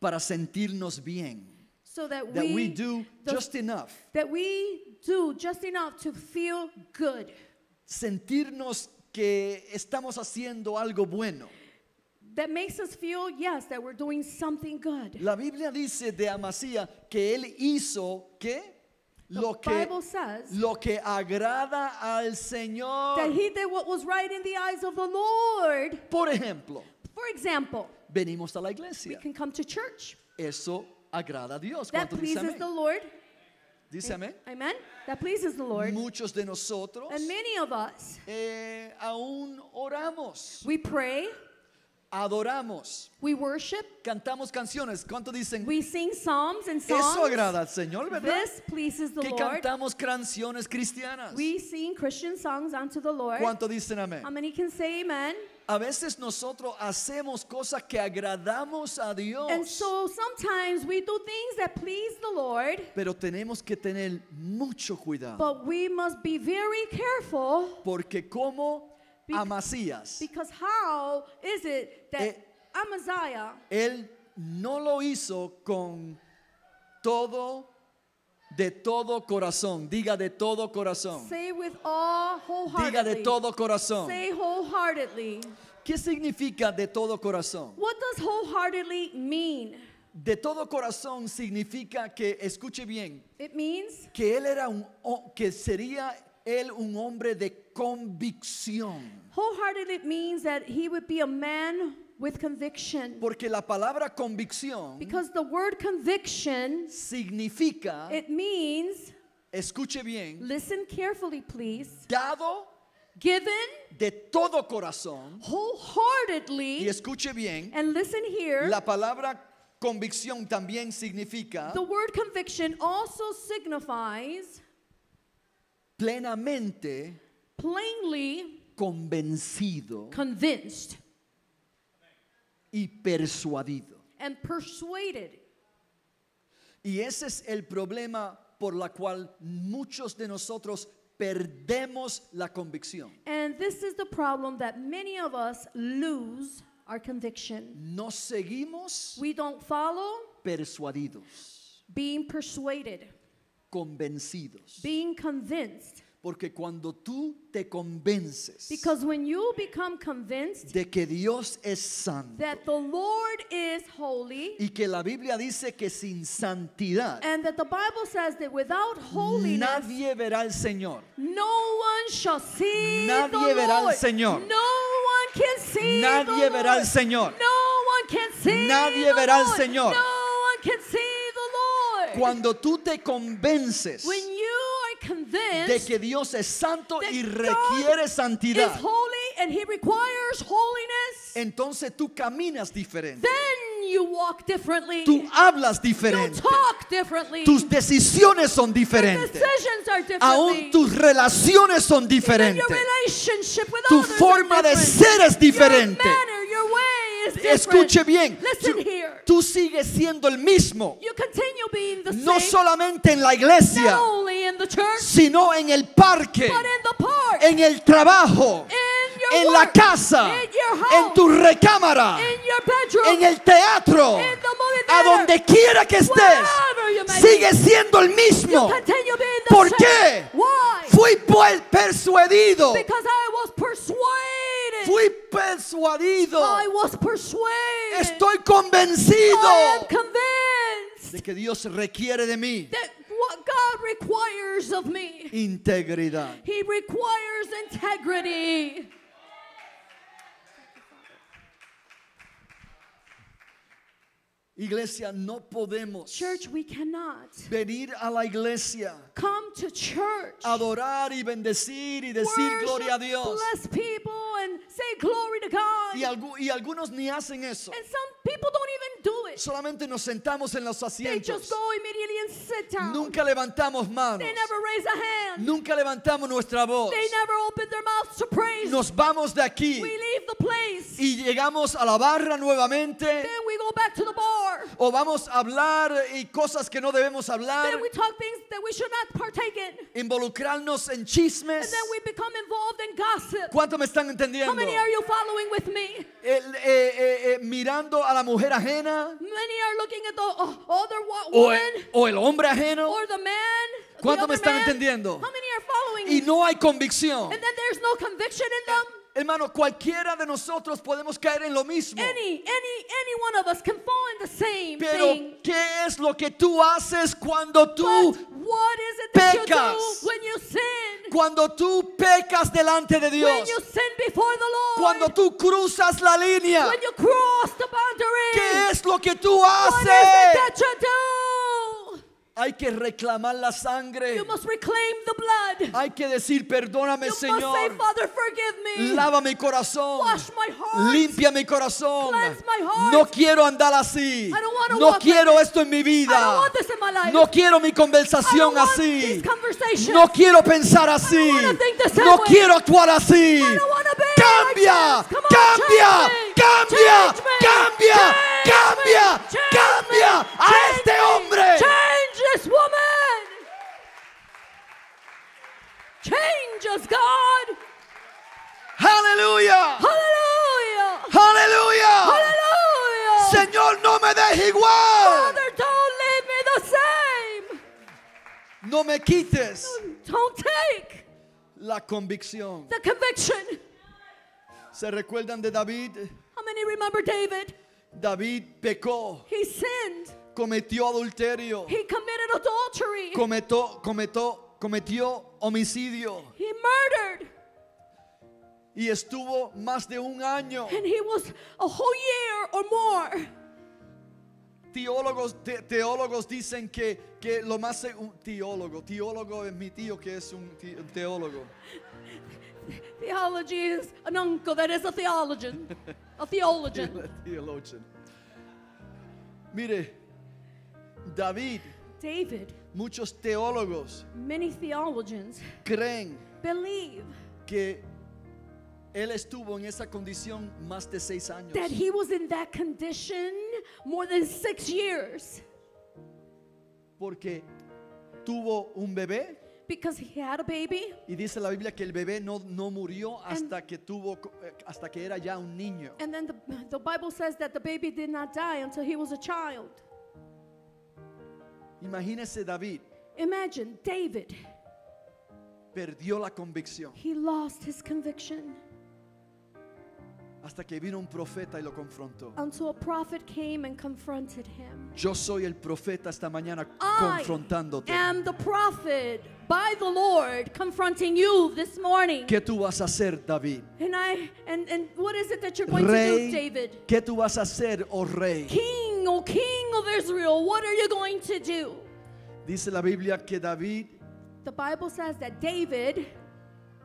para sentirnos bien. so that, we do just enough. that we do just enough to feel good. Sentirnos que estamos haciendo algo bueno. that makes us feel, yes, that we're doing something good. La Biblia dice de Amasía que él hizo qué? Lo que, says, lo que agrada al Señor. That he did what was right in the eyes of the Lord. Por ejemplo. For example. Venimos a la iglesia. We can come to church. Eso agrada a Dios. That pleases the Lord. Dice amén. Amen. That pleases the Lord. Muchos de nosotros and many of us, eh, aún oramos. We pray. Adoramos. Cantamos canciones. ¿Cuánto dicen? We sing psalms and songs. Eso agrada al Señor, ¿verdad? This que cantamos canciones cristianas. We sing Christian songs unto the Lord. ¿Cuánto dicen amén? How many can say amen? A veces nosotros hacemos cosas que agradamos a Dios. And so sometimes we do things that please the Lord. Pero tenemos que tener mucho cuidado. But we must be very careful. Porque como a Masías. Because how is it that eh, Amaziah él no lo hizo con todo de todo corazón, diga de todo corazón. Say with all diga de todo corazón. Say wholeheartedly. ¿Qué significa de todo corazón? What does wholeheartedly mean? De todo corazón significa que escuche bien. It means que él era un que sería él un hombre de convicción. Wholehearted means that he would be a man with conviction. Porque la palabra convicción Because the word conviction significa it means Escuche bien. Listen carefully, please. Dado given de todo corazón wholeheartedly y escuche bien and listen here la palabra convicción también significa the word conviction also signifies plenamente plainly convencido convinced y persuadido. And persuaded. Y ese es el problema por la cual muchos de nosotros perdemos la convicción. And this is the problem that many of us lose our conviction. no seguimos We don't follow persuadidos. being persuaded convencidos. Porque cuando tú te convences de que Dios es santo y que la Biblia dice que sin santidad nadie verá al Señor. nadie verá al Señor. nadie verá al Señor. nadie verá al Señor. No cuando tú te convences de que Dios es santo y requiere santidad, entonces tú caminas diferente. Tú hablas diferente. Tus decisiones son diferentes. Aún tus relaciones son diferentes. Tu forma de ser es diferente. Escuche bien tú sigues siendo el mismo. no solamente en la iglesia, sino en el parque, en el trabajo, en la casa, en tu recámara, en el teatro, a donde quiera que estés, sigue siendo el mismo. ¿Por qué? Fui pues persuadido Fui persuadido. I was persuaded. Estoy convencido I am convinced de que Dios requiere de mí. That what God requires of me. Integridad. He requires integrity. Iglesia, no podemos venir a la iglesia, adorar y bendecir y decir gloria a Dios. Y, algunos ni hacen eso. Solamente nos sentamos en los asientos. Nunca levantamos manos. Nunca levantamos nuestra voz. Nos vamos de aquí y llegamos a la barra nuevamente o vamos a hablar y cosas que no debemos hablar, involucrarnos en chismes. ¿Cuántos ¿Cuánto me están entendiendo? mirando a mujer ajena. o, el, hombre ajeno. Or ¿Cuánto me están entendiendo? y no hay convicción. Hermano, cualquiera de nosotros podemos caer en lo mismo. Pero ¿qué es lo que tú haces cuando tú pecas? cuando tú pecas delante de Dios, cuando tú cruzas la línea, ¿qué es lo que tú haces? Hay que reclamar la sangre. Hay que decir, perdóname, Señor. Lava mi corazón. Wash Limpia mi corazón. No quiero andar así. no quiero esto en mi vida. No quiero mi conversación así. no quiero pensar así. no quiero actuar así. Cambia, cambia cambia, cambia, cambia, cambia a este hombre. Change this woman. Change us, God. Aleluya. Aleluya. Aleluya. Aleluya. Señor, no me dejes igual. Father, don't me the same. No me quites. Don't take. La convicción. The conviction. ¿Se recuerdan de David? How many remember David? David pecó. He sinned. Cometió adulterio. He committed adultery. Cometó, cometó, cometió homicidio. He murdered. Y estuvo más de un año. And he was a whole year or more. Teólogos, teólogos dicen que, que lo más un teólogo, teólogo es mi tío que es un teólogo. Theology is an uncle that is a theologian. A theologian. theologian. Mire, David. David. Muchos teólogos. Many theologians. Creen. Believe. Que él estuvo en esa condición más de seis años. That he was in that condition more than six years. Porque tuvo un bebé because he had a baby. Y dice la Biblia que el bebé no, no murió hasta que tuvo hasta que era ya un niño. And then the, the Bible says that the baby did not die until he was a child. Imagínese David. Imagine David. Perdió la convicción. He lost his conviction hasta que vino un profeta y lo confrontó. Until a prophet came and confronted him. Yo soy el profeta esta mañana confrontándote. I am the prophet by the Lord confronting you this morning. ¿Qué tú vas a hacer, David? And I and and what is it that you're going to do, David? ¿Qué tú vas a hacer, oh rey? King, or oh king of Israel, what are you going to do? Dice la Biblia que David The Bible says that David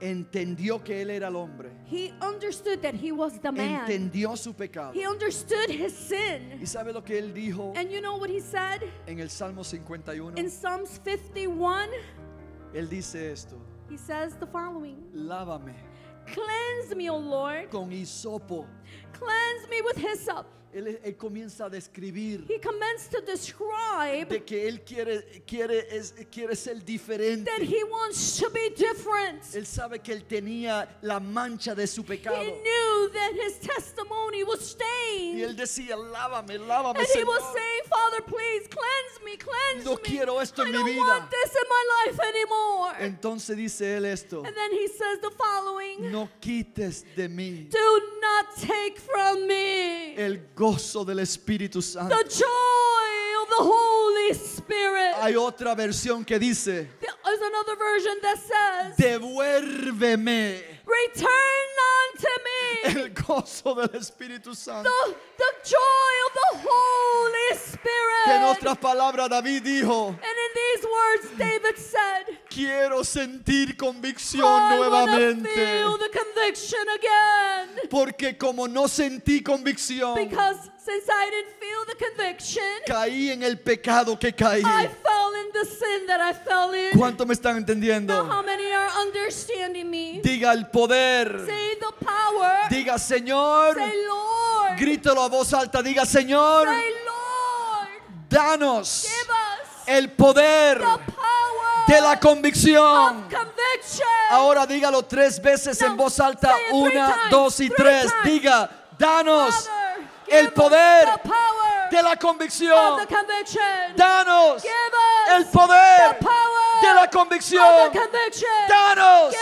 entendió que él era el hombre. He understood that he was the man. Entendió su pecado. He understood his sin. ¿Y sabe lo que él dijo? And you know what he said? En el Salmo 51. In Psalms 51, él dice esto. He says the following. Lávame. Cleanse me, O Lord. Con hisopo. Cleanse me with hyssop. Él, comienza a describir que él quiere, quiere, quiere ser diferente. Él sabe que él tenía la mancha de su pecado. Y él decía, lávame, lávame. And Señor. he was saying, Father, please cleanse me, no quiero esto en mi vida. Entonces dice él esto. No quites de mí gozo del Espíritu Santo. The joy of the Holy Spirit. Hay otra versión que dice. There's another version that says. Devuélveme. Return unto me. El gozo del Espíritu Santo. The, the joy of the Holy Spirit. en otras palabras David dijo. And in these words David said quiero sentir convicción nuevamente. Porque como no sentí convicción, caí en el pecado que caí. ¿Cuánto me están entendiendo? Diga el poder. Diga Señor. Say a voz alta. Diga Señor. Danos el poder de la convicción. Ahora dígalo tres veces en voz alta. Una, dos y tres. Diga, danos el poder de la convicción. Danos el poder de la convicción. Danos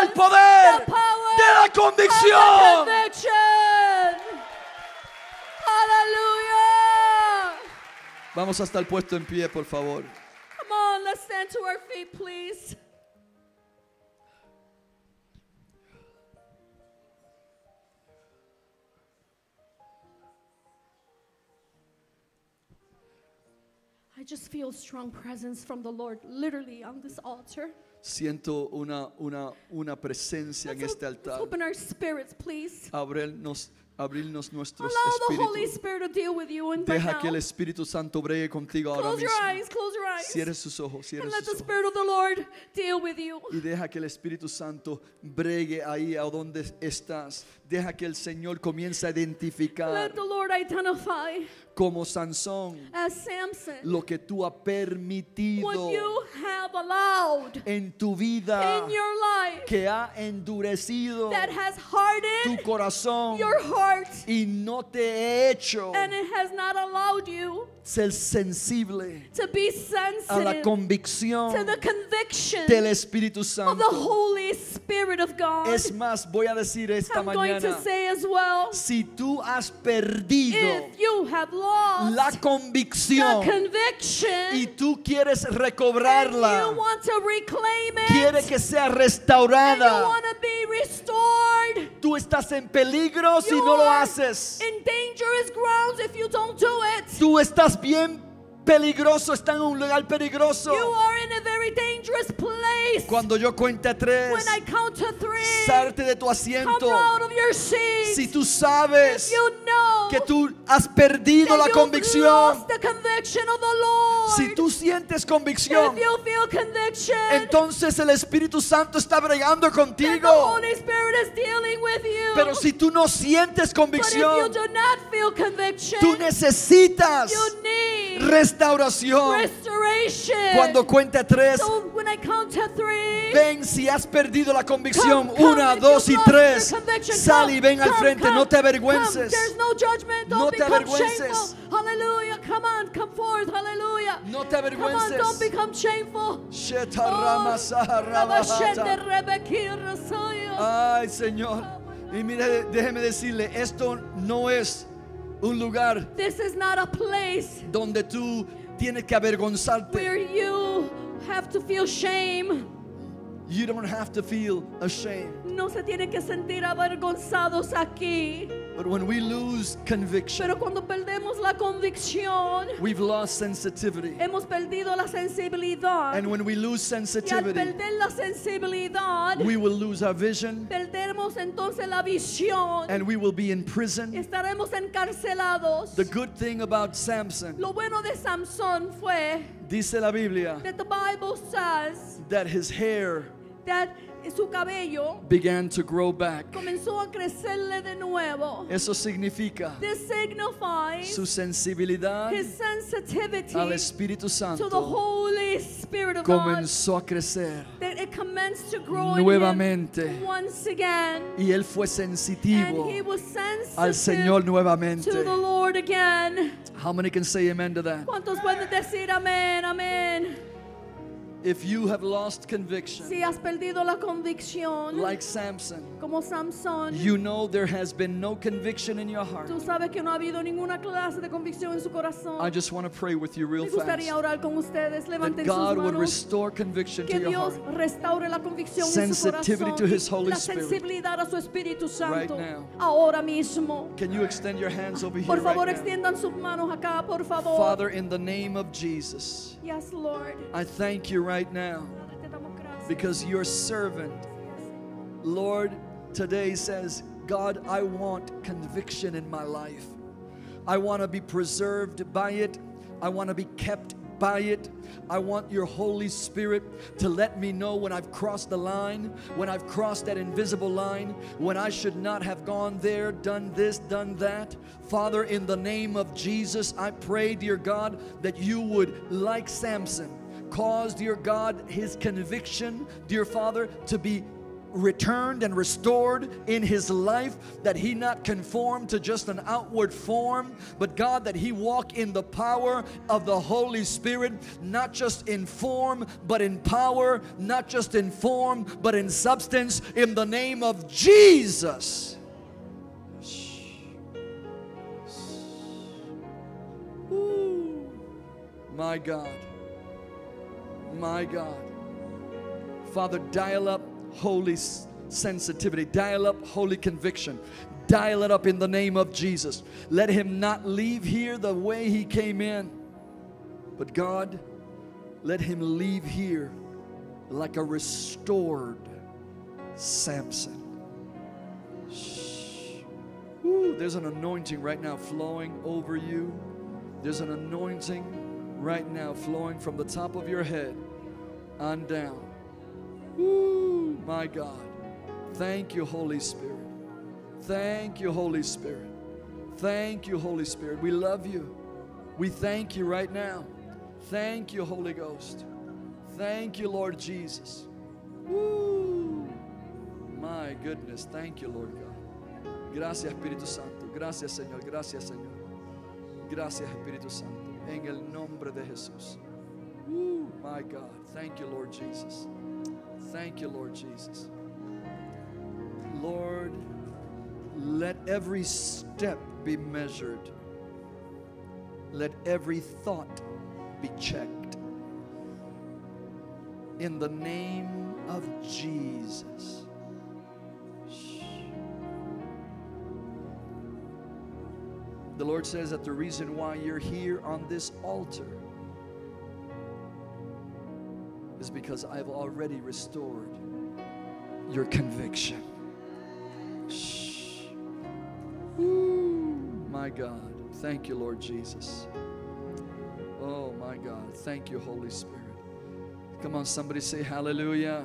el poder de la convicción. Aleluya. Vamos hasta el puesto en pie, por favor. Come on, let's stand to our feet, please. I just feel strong presence from the Lord literally on this altar. Siento una, una, una presencia let's en este altar. Open our spirits, please. Abre nos. abrirnos nuestros espíritus. Deja que el Espíritu Santo bregue contigo ahora mismo. Cierre sus ojos, cierre sus ojos. Y deja que el Espíritu Santo bregue ahí a donde estás Deja que el Señor comience a identificar como Sansón lo que tú has permitido en tu vida que ha endurecido tu corazón y no te he hecho ser sensible a la convicción del Espíritu Santo es más voy a decir esta mañana si tú has perdido la convicción y tú quieres recobrarla, quiere que sea restaurada, tú estás en peligro si no lo haces. Tú estás bien peligroso, está en un lugar peligroso. Cuando yo cuente a tres, When salte de tu asiento. Si tú sabes, que tú has perdido la convicción, si tú sientes convicción, entonces el Espíritu Santo está bregando contigo. Pero si tú no sientes convicción, tú necesitas restauración. Cuando cuente a tres, ven si has perdido la convicción. Una, dos y tres. Sal y ven al frente, no te avergüences. Don't no te avergüences. Shameful. Hallelujah. Come on, come forth. Hallelujah. No te avergüences. Come on, don't become shameful. Oh, Ay, Señor. Y mire, déjeme decirle, esto no es un lugar This is not a place donde tú tienes que avergonzarte. Where you have to feel shame. You don't have to feel ashamed. No se tiene que sentir avergonzados aquí. But when we lose conviction, Pero cuando perdemos la convicción, we've lost sensitivity. hemos perdido la sensibilidad. And when we lose y al sensitivity, perder la sensibilidad, we will lose our vision perderemos entonces la visión. and we will be in prison. Estaremos encarcelados. The good thing about Samson, Lo bueno de Samson fue dice la Biblia, that the Bible says that his hair that su cabello began to grow back. comenzó a crecerle de nuevo. Eso significa This signifies su sensibilidad his sensitivity al Espíritu Santo to the Holy Spirit of comenzó God, a crecer that it commenced to grow nuevamente. In him once again, y él fue sensitivo and he was sensitive al Señor nuevamente. To the Lord again. How many can say amen to that? ¿Cuántos pueden decir amén, amén? If you have lost conviction, si has perdido la convicción, like Samson, como Samson, you know there has been no conviction in your heart. I just want to pray with you real fast. Orar con ustedes. that God sus manos. would restore conviction que to Dios your heart. la convicción Sensitivity en su corazón. to His Holy la sensibilidad Spirit. A su Espíritu Santo. Right now. Ahora mismo. Can you extend your hands over here? favor, right sus manos acá, por favor. Father, in the name of Jesus, yes, Lord. I thank you. Right right now because your servant, Lord, today says, God, I want conviction in my life. I want to be preserved by it. I want to be kept by it. I want your Holy Spirit to let me know when I've crossed the line, when I've crossed that invisible line, when I should not have gone there, done this, done that. Father, in the name of Jesus, I pray, dear God, that you would, like Samson, cause, dear God, his conviction, dear Father, to be returned and restored in his life, that he not conform to just an outward form, but God, that he walk in the power of the Holy Spirit, not just in form, but in power, not just in form, but in substance, in the name of Jesus. my God. My God. Father, dial up holy sensitivity, dial up holy conviction, dial it up in the name of Jesus. Let him not leave here the way he came in, but God, let him leave here like a restored Samson. Ooh, there's an anointing right now flowing over you. There's an anointing right now flowing from the top of your head on down. Woo, my God. Thank you, Holy Spirit. Thank you, Holy Spirit. Thank you, Holy Spirit. We love you. We thank you right now. Thank you, Holy Ghost. Thank you, Lord Jesus. Woo. My goodness. Thank you, Lord God. Gracias, Espíritu Santo. Gracias, Señor. Gracias, Señor. Gracias, Espíritu Santo. En el nombre de Jesús. Woo, my God. Thank you, Lord Jesus. Thank you, Lord Jesus. Lord, let every step be measured. Let every thought be checked. In the name of Jesus. The Lord says that the reason why you're here on this altar is because I've already restored your conviction. Shh. Ooh, my God. Thank you, Lord Jesus. Oh, my God. Thank you, Holy Spirit. Come on, somebody say hallelujah.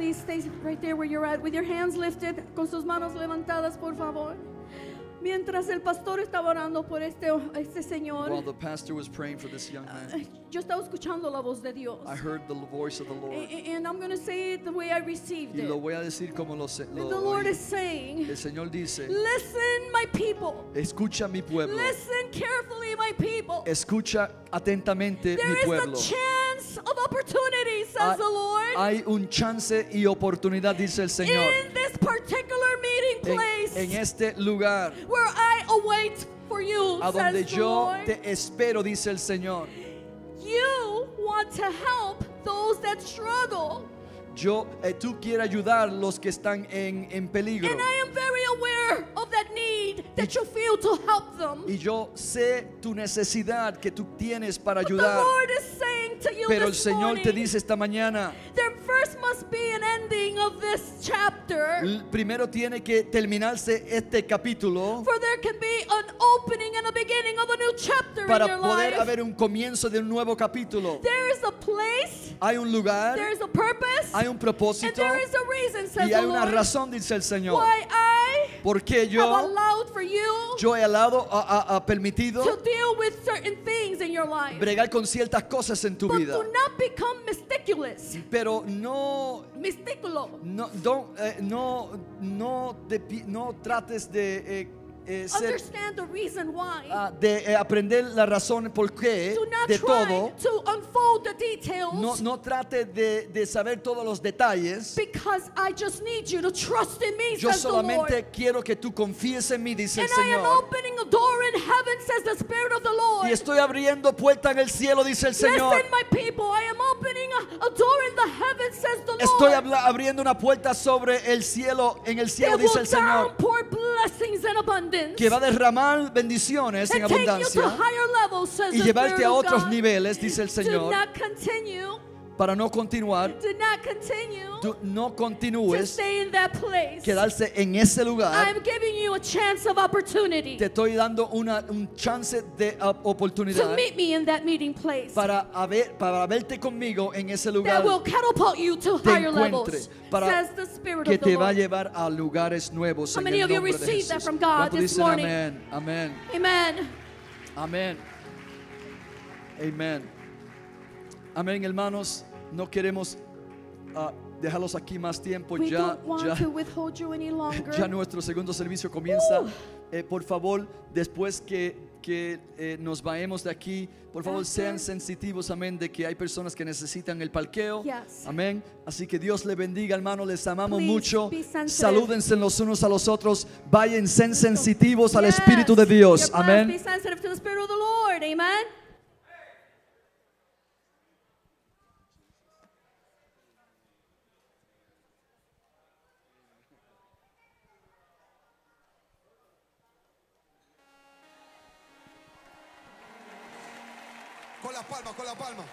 please stay right there where you're at, with your hands lifted, con sus manos levantadas, por favor. Mientras el pastor estaba orando por este, este señor, While the pastor was praying for this young man, eh, yo estaba escuchando la voz de Dios. I heard the voice of the Lord. And I'm going to say it the way I received Y it. lo voy a decir como lo, sé. The Lord is saying, El Señor dice, Listen, my people. escucha mi pueblo, Listen carefully, my people. escucha atentamente mi pueblo of opportunity, says the Lord. Hay un chance y oportunidad, dice el Señor. In this particular meeting place, en, este lugar, where I await for you, a donde says yo the Lord. te espero, dice el Señor. You want to help those that struggle. Yo, eh, tú quieres ayudar los que están en, en peligro. And I am very aware of that need that you feel to help them. Y yo sé tu necesidad que tú tienes para But ayudar. The Lord is pero el Señor te dice esta mañana, first must be an ending of this chapter. Primero tiene que terminarse este capítulo. For there can be an opening and a beginning of a new chapter in your poder haber un comienzo de un nuevo capítulo. There is a place. Hay un lugar. There is a purpose. Hay un propósito. And there is a reason, says y hay una razón, dice el Señor. Why I porque yo have allowed for you yo he allado, a, a, a permitido to deal with certain things in your life. bregar con ciertas cosas en tu vida. But vida. Do not become meticulous. Pero no no Mistículo. No, don't, eh, no, no, te, no trates de eh, eh, ah, de eh, aprender la razón por qué de todo. No, trate de, de, saber todos los detalles. Yo solamente quiero que tú confíes en mí, dice el Señor. y estoy abriendo puerta en el cielo, dice el Señor. Estoy abriendo una puerta sobre el cielo, en el cielo, dice el Señor que va a derramar bendiciones en abundancia y llevarte a otros niveles, dice el Señor para no continuar, no continúes, quedarse en ese lugar. Te estoy dando una, un chance de oportunidad para, verte conmigo en ese lugar que te va a llevar a lugares nuevos. How many of you received that from God amén, amén, amén, amén, hermanos? No queremos ah, dejarlos aquí más tiempo. ya, ya, nuestro segundo servicio comienza. Eh, por favor, después que, que eh, nos vayamos de aquí, por favor sean sensitivos, amén, de que hay personas que necesitan el parqueo. Amén. Así que Dios le bendiga, hermano, les amamos mucho. Salúdense los unos a los otros. sean sensitivos al Espíritu de Dios. Amén. con las palmas, con las palmas.